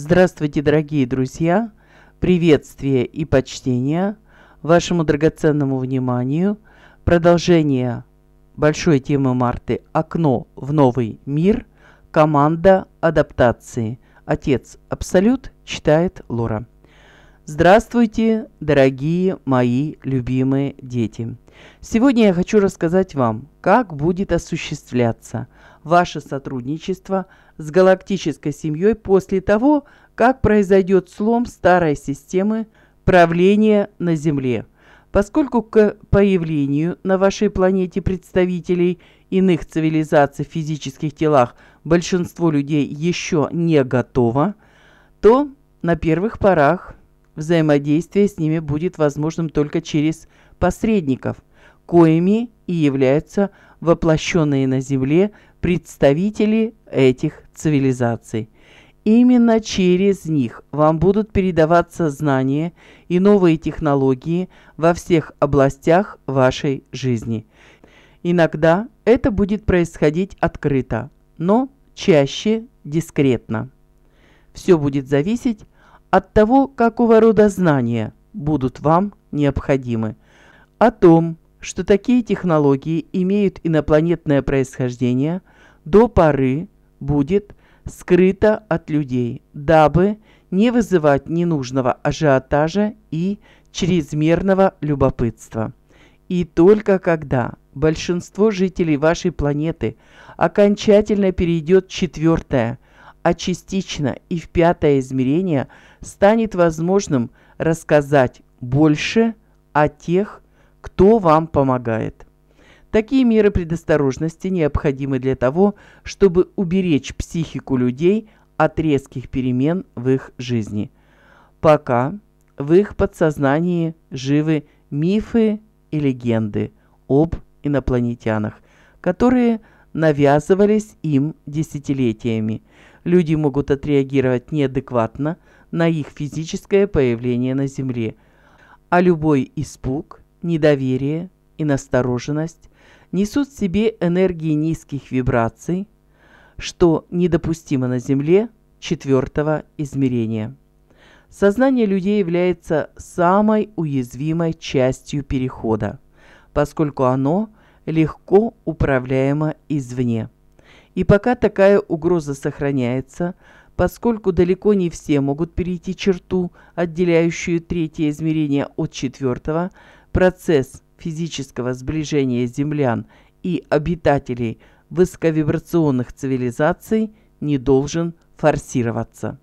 Здравствуйте, дорогие друзья! Приветствие и почтение вашему драгоценному вниманию. Продолжение большой темы Марты «Окно в новый мир. Команда адаптации». Отец Абсолют читает Лора. Здравствуйте, дорогие мои любимые дети! Сегодня я хочу рассказать вам, как будет осуществляться ваше сотрудничество с галактической семьей после того, как произойдет слом старой системы правления на Земле. Поскольку к появлению на вашей планете представителей иных цивилизаций в физических телах большинство людей еще не готово, то на первых порах взаимодействие с ними будет возможным только через посредников, коими и являются воплощенные на Земле представители этих цивилизаций. Именно через них вам будут передаваться знания и новые технологии во всех областях вашей жизни. Иногда это будет происходить открыто, но чаще дискретно. Все будет зависеть от того, какого рода знания будут вам необходимы, о том, что такие технологии имеют инопланетное происхождение, до поры будет скрыто от людей, дабы не вызывать ненужного ажиотажа и чрезмерного любопытства. И только когда большинство жителей вашей планеты окончательно перейдет четвертое – а частично и в пятое измерение станет возможным рассказать больше о тех, кто вам помогает. Такие меры предосторожности необходимы для того, чтобы уберечь психику людей от резких перемен в их жизни. Пока в их подсознании живы мифы и легенды об инопланетянах, которые – навязывались им десятилетиями. Люди могут отреагировать неадекватно на их физическое появление на Земле, а любой испуг, недоверие и настороженность несут в себе энергии низких вибраций, что недопустимо на Земле четвертого измерения. Сознание людей является самой уязвимой частью перехода, поскольку оно – легко управляема извне. И пока такая угроза сохраняется, поскольку далеко не все могут перейти черту, отделяющую третье измерение от четвертого, процесс физического сближения землян и обитателей высоковибрационных цивилизаций не должен форсироваться.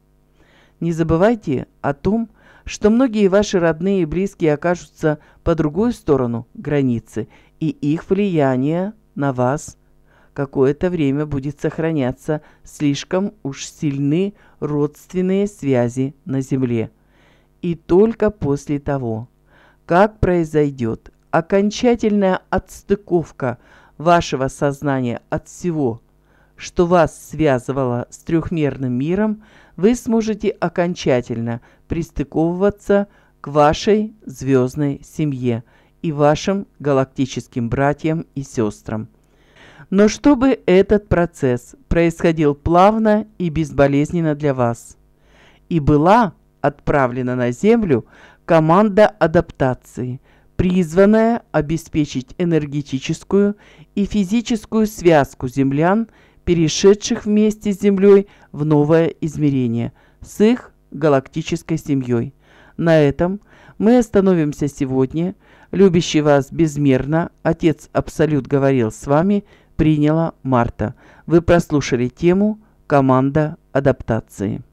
Не забывайте о том, что многие ваши родные и близкие окажутся по другую сторону границы, и их влияние на вас какое-то время будет сохраняться, слишком уж сильны родственные связи на Земле. И только после того, как произойдет окончательная отстыковка вашего сознания от всего – что вас связывало с трехмерным миром, вы сможете окончательно пристыковываться к вашей звездной семье и вашим галактическим братьям и сестрам. Но чтобы этот процесс происходил плавно и безболезненно для вас. И была отправлена на Землю команда адаптации, призванная обеспечить энергетическую и физическую связку землян перешедших вместе с Землей в новое измерение с их галактической семьей. На этом мы остановимся сегодня. Любящий вас безмерно, Отец Абсолют говорил с вами, приняла Марта. Вы прослушали тему «Команда адаптации».